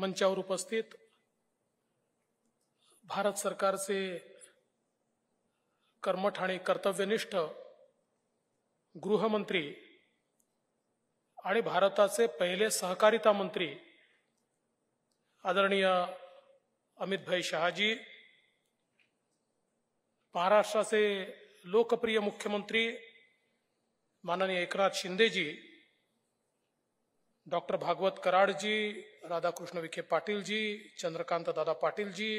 मंचावर उपस्थित भारत सरकारचे कर्मठ आणि कर्तव्यनिष्ठ गृहमंत्री आणि भारताचे पहिले सहकारिता मंत्री आदरणीय अमितभाई शहाजी महाराष्ट्राचे लोकप्रिय मुख्यमंत्री माननीय एकनाथ शिंदेजी डॉक्टर भागवत कराडजी राधाकृष्ण विखे पाटीलजी चंद्रकांत दादा पाटीलजी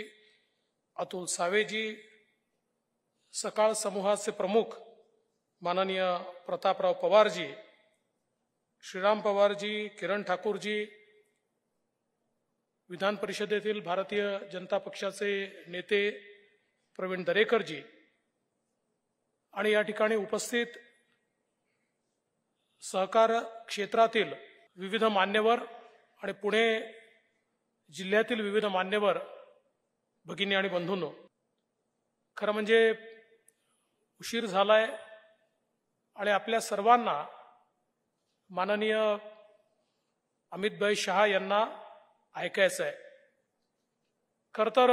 अतुल सावेजी सकाळ समूहाचे प्रमुख माननीय प्रतापराव पवारजी श्रीराम पवारजी किरण ठाकूरजी विधान परिषदेतील भारतीय जनता पक्षाचे नेते प्रवीण दरेकरजी आणि या ठिकाणी उपस्थित सहकार क्षेत्रातील विविध मान्यवर आणि पुणे जिल्ह्यातील विविध मान्यवर भगिनी आणि बंधूंनो खरं म्हणजे उशीर झालाय आणि आपल्या सर्वांना माननीय अमितभाई शहा यांना ऐकायचं आहे खरं तर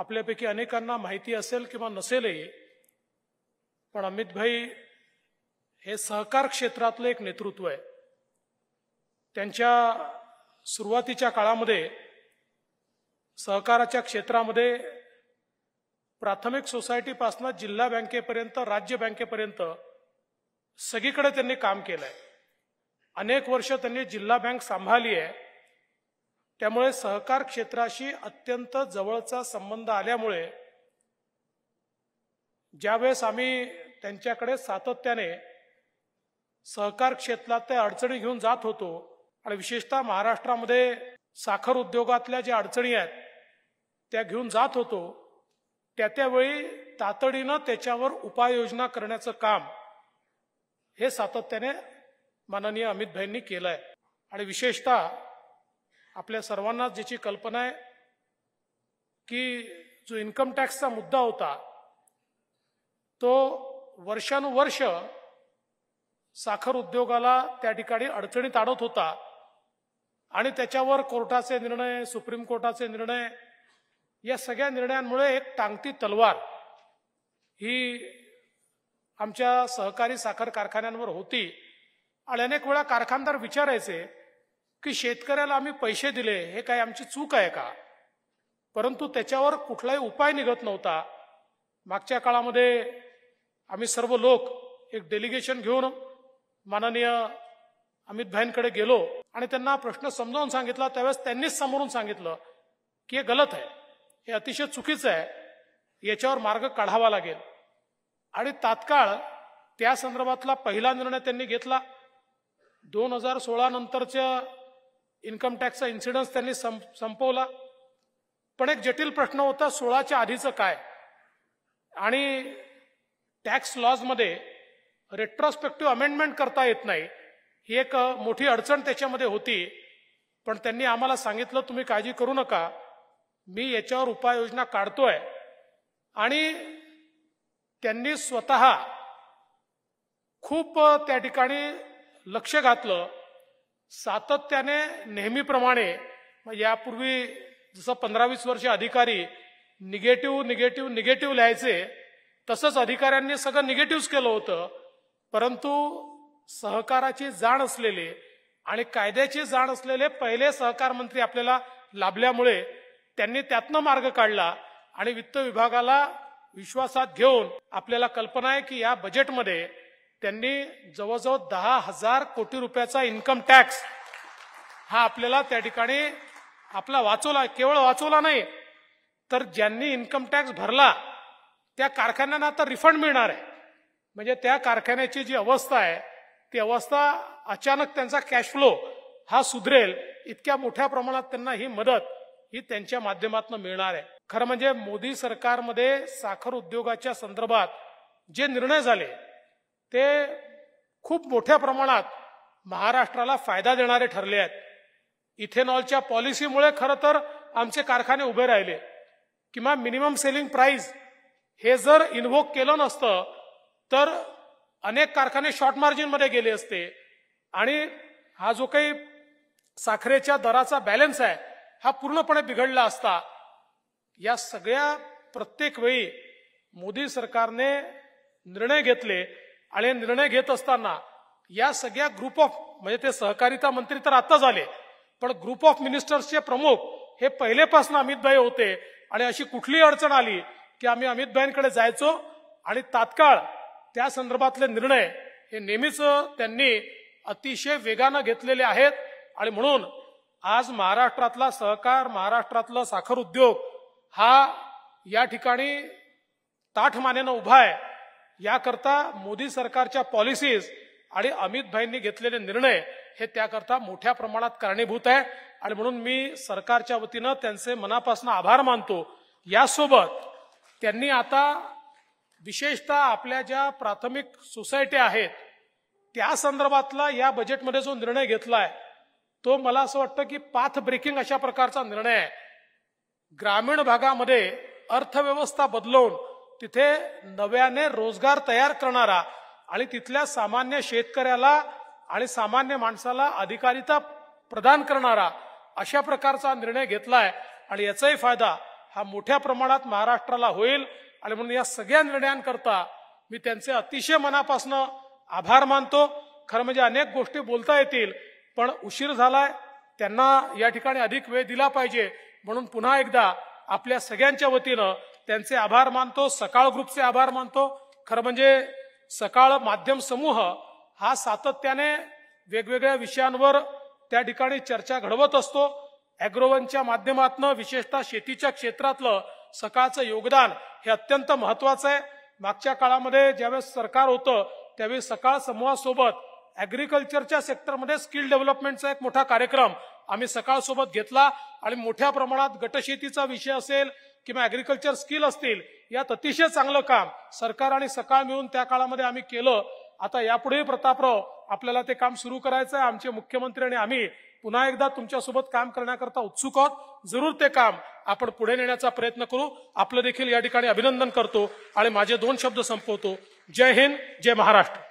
आपल्यापैकी अनेकांना माहिती असेल किंवा नसेलही पण अमितभाई हे सहकार क्षेत्रातलं एक नेतृत्व आहे त्यांच्या सुरुवातीच्या काळामध्ये सहकाराच्या क्षेत्रामध्ये प्राथमिक सोसायटीपासून जिल्हा बँकेपर्यंत राज्य बँकेपर्यंत सगळीकडे त्यांनी काम केलंय अनेक वर्ष त्यांनी जिल्हा बँक सांभाळली आहे त्यामुळे सहकार क्षेत्राशी अत्यंत जवळचा संबंध आल्यामुळे ज्यावेळेस आम्ही त्यांच्याकडे सातत्याने सहकार क्षेत्रात त्या अडचणी घेऊन जात होतो आणि विशेषतः महाराष्ट्रामध्ये साखर उद्योगातल्या ज्या अडचणी आहेत त्या घेऊन जात होतो त्या त्यावेळी तातडीनं त्याच्यावर उपाययोजना करण्याचं काम हे सातत्याने माननीय अमित भाईंनी केलं आहे आणि विशेषतः आपल्या सर्वांनाच ज्याची कल्पना आहे की जो इन्कम टॅक्सचा मुद्दा होता तो वर्षानुवर्ष साखर उद्योगाला त्या ठिकाणी अडचणीत आणत होता आणि त्याच्यावर कोर्टाचे निर्णय सुप्रीम कोर्टाचे निर्णय या सगळ्या निर्णयांमुळे एक टांगती तलवार ही आमच्या सहकारी साखर कारखान्यांवर होती आणि अनेक वेळा कारखानदार विचारायचे की शेतकऱ्याला आम्ही पैसे दिले हे काय आमची चूक आहे का परंतु त्याच्यावर कुठलाही उपाय निघत नव्हता मागच्या काळामध्ये आम्ही सर्व लोक एक डेलिगेशन घेऊन माननीय अमित भाईंकडे गेलो आणि त्यांना प्रश्न समजावून सांगितला त्यावेळेस त्यांनीच समोरून सांगितलं की हे गलत आहे हे अतिशय चुकीचं आहे याच्यावर मार्ग काढावा लागेल आणि तात्काळ त्या संदर्भातला पहिला निर्णय त्यांनी घेतला दोन हजार सोळा नंतरच्या इन्कम टॅक्सचा इन्सिडन्स त्यांनी संपवला पण एक जटिल प्रश्न होता सोळाच्या आधीचं काय आणि टॅक्स लॉजमध्ये रेट्रोस्पेक्टिव्ह अमेंडमेंट करता येत नाही ही एक मोठी अडचण त्याच्यामध्ये होती पण त्यांनी आम्हाला सांगितलं तुम्ही काळजी करू नका मी याच्यावर उपाययोजना काढतोय आणि त्यांनी स्वत खूप त्या ठिकाणी लक्ष घातलं सातत्याने नेहमीप्रमाणे यापूर्वी जसं पंधरा वीस वर्ष अधिकारी निगेटिव्ह निगेटिव्ह निगेटिव्ह लिहायचे तसंच अधिकाऱ्यांनी सगळं निगेटिव्ह केलं होतं परंतु सहकाराची जाण असलेले आणि कायद्याची जाण असलेले पहिले सहकार मंत्री आपल्याला लाभल्यामुळे त्यांनी त्यातनं मार्ग काढला आणि वित्त विभागाला विश्वासात घेऊन आपल्याला कल्पना आहे की या बजेटमध्ये त्यांनी जवळजवळ दहा हजार कोटी रुपयाचा इन्कम टॅक्स हा आपल्याला त्या ठिकाणी आपला वाचवला केवळ वाचवला नाही तर ज्यांनी इन्कम टॅक्स भरला त्या कारखान्यांना आता रिफंड मिळणार आहे म्हणजे त्या कारखान्याची जी अवस्था आहे ती अवस्था अचानक त्यांचा कॅश फ्लो हा सुधरेल इतक्या मोठ्या प्रमाणात त्यांना ही मदत ही त्यांच्या माध्यमातून मिळणार आहे खरं म्हणजे मोदी सरकारमध्ये साखर उद्योगाच्या संदर्भात जे निर्णय झाले ते खूप मोठ्या प्रमाणात महाराष्ट्राला फायदा देणारे ठरले आहेत इथेनॉलच्या पॉलिसीमुळे खरं तर आमचे कारखाने उभे राहिले किंवा मिनिमम सेलिंग प्राईस हे जर इन्व्होक केलं नसतं तर अनेक कारखाने शॉर्ट मार्जिनमध्ये गेले असते आणि हा जो काही साखरेच्या दराचा बॅलन्स आहे हा पूर्णपणे बिघडला असता या सगळ्या प्रत्येक वेळी मोदी सरकारने निर्णय घेतले आणि निर्णय घेत असताना या सगळ्या ग्रुप ऑफ म्हणजे ते सहकारिता मंत्री तर आता झाले पण ग्रुप ऑफ मिनिस्टर्सचे प्रमुख हे पहिलेपासून भाई होते आणि अशी कुठलीही अडचण आली की आम्ही भाईंकडे जायचो आणि तात्काळ त्या संदर्भातले निर्णय हे नेहमीच त्यांनी अतिशय वेगानं घेतलेले आहेत आणि म्हणून आज महाराष्ट्रातला सहकार महाराष्ट्रातला साखर उद्योग हा या ठिकाणी ताठमानेनं उभा आहे याकरता मोदी सरकारच्या पॉलिसीज आणि अमित भाईंनी घेतलेले निर्णय हे त्याकरता मोठ्या प्रमाणात कारणीभूत आहे आणि म्हणून मी सरकारच्या वतीनं त्यांचे मनापासून आभार मानतो यासोबत त्यांनी आता विशेषतः आपल्या ज्या प्राथमिक सोसायट्या आहेत त्या संदर्भातला या बजेटमध्ये जो निर्णय घेतलाय तो मला असं वाटतं की पाथ ब्रेकिंग अशा प्रकारचा निर्णय आहे ग्रामीण भागामध्ये अर्थव्यवस्था बदलवून तिथे नव्याने रोजगार तयार करणारा आणि तिथल्या सामान्य शेतकऱ्याला आणि सामान्य माणसाला अधिकारिता प्रदान करणारा अशा प्रकारचा निर्णय घेतलाय आणि याचाही फायदा हा मोठ्या प्रमाणात महाराष्ट्राला होईल आणि म्हणून या सगळ्या निर्णयांकरता मी त्यांचे अतिशय मनापासून आभार मानतो खरं म्हणजे अनेक गोष्टी बोलता येतील पण उशीर झालाय त्यांना या ठिकाणी अधिक वेळ दिला पाहिजे म्हणून पुन्हा एकदा आपल्या सगळ्यांच्या वतीनं त्यांचे आभार मानतो सकाळ ग्रुपचे आभार मानतो खरं म्हणजे सकाळ माध्यम समूह हा सातत्याने वेगवेगळ्या विषयांवर त्या ठिकाणी चर्चा घडवत असतो अॅग्रोवनच्या माध्यमातनं विशेषतः शेतीच्या क्षेत्रातलं सकाळचं योगदान हे अत्यंत महत्वाचं आहे मागच्या काळामध्ये ज्यावेळेस सरकार होतं त्यावेळी सकाळ समूहासोबत ऍग्रिकल्चरच्या सेक्टरमध्ये स्किल डेव्हलपमेंटचा एक मोठा कार्यक्रम आम्ही सकाळ सोबत घेतला आणि मोठ्या प्रमाणात गटशेतीचा विषय असेल किंवा ऍग्रिकल्चर स्किल असतील यात अतिशय चांगलं काम सरकार आणि सकाळ मिळून त्या काळामध्ये आम्ही केलं आता यापुढेही प्रतापराव आपल्याला ते काम सुरू करायचं आहे आमचे मुख्यमंत्री आणि आम्ही पुन्हा एकदा तुमच्यासोबत काम करण्याकरता उत्सुक आहोत जरूर ते काम आपण पुढे नेण्याचा प्रयत्न करू आपलं देखील या ठिकाणी अभिनंदन करतो आणि माझे दोन शब्द संपवतो जय हिंद जय महाराष्ट्र